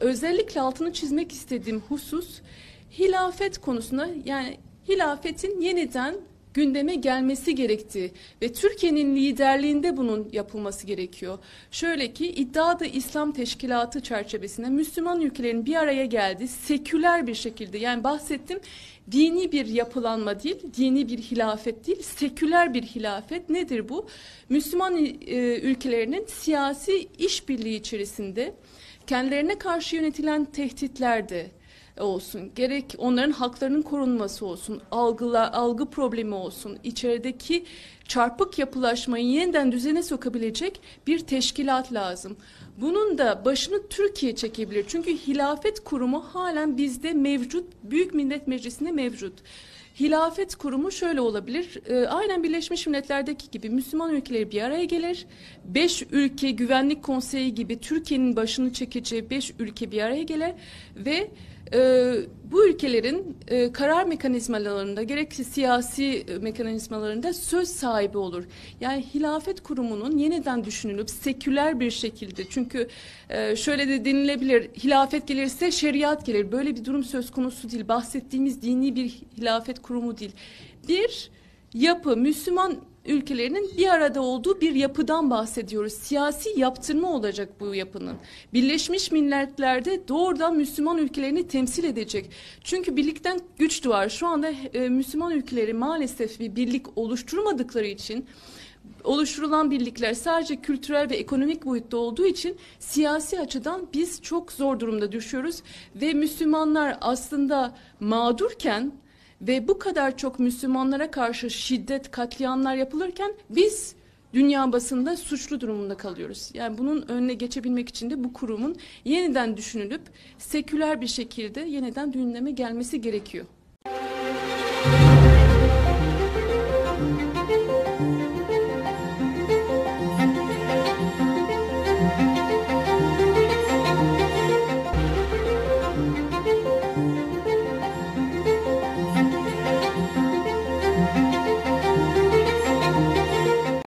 özellikle altını çizmek istediğim husus hilafet konusuna yani hilafetin yeniden gündeme gelmesi gerektiği ve Türkiye'nin liderliğinde bunun yapılması gerekiyor. Şöyle ki iddia da İslam Teşkilatı çerçevesinde Müslüman ülkelerin bir araya geldi, seküler bir şekilde yani bahsettim dini bir yapılanma değil, dini bir hilafet değil, seküler bir hilafet nedir bu? Müslüman e, ülkelerinin siyasi işbirliği içerisinde kendilerine karşı yönetilen tehditlerde olsun, gerek onların haklarının korunması olsun, algıla, algı problemi olsun, içerideki çarpık yapılaşmayı yeniden düzene sokabilecek bir teşkilat lazım. Bunun da başını Türkiye çekebilir. Çünkü hilafet kurumu halen bizde mevcut, Büyük Millet Meclisi'nde mevcut hilafet kurumu şöyle olabilir. E, aynen Birleşmiş Milletler'deki gibi Müslüman ülkeleri bir araya gelir. Beş ülke güvenlik konseyi gibi Türkiye'nin başını çekeceği beş ülke bir araya gelir ve e, bu ülkelerin e, karar mekanizmalarında gerekli siyasi e, mekanizmalarında söz sahibi olur. Yani hilafet kurumunun yeniden düşünülüp seküler bir şekilde çünkü e, şöyle de denilebilir hilafet gelirse şeriat gelir. Böyle bir durum söz konusu değil. Bahsettiğimiz dini bir hilafet kurumu değil. Bir yapı Müslüman ülkelerinin bir arada olduğu bir yapıdan bahsediyoruz. Siyasi yaptırma olacak bu yapının. Birleşmiş Milletler'de doğrudan Müslüman ülkelerini temsil edecek. Çünkü birlikten güç doğar. Şu anda e, Müslüman ülkeleri maalesef bir birlik oluşturmadıkları için oluşturulan birlikler sadece kültürel ve ekonomik boyutta olduğu için siyasi açıdan biz çok zor durumda düşüyoruz ve Müslümanlar aslında mağdurken ve bu kadar çok Müslümanlara karşı şiddet, katliamlar yapılırken biz dünya basında suçlu durumunda kalıyoruz. Yani bunun önüne geçebilmek için de bu kurumun yeniden düşünülüp seküler bir şekilde yeniden gündeme gelmesi gerekiyor.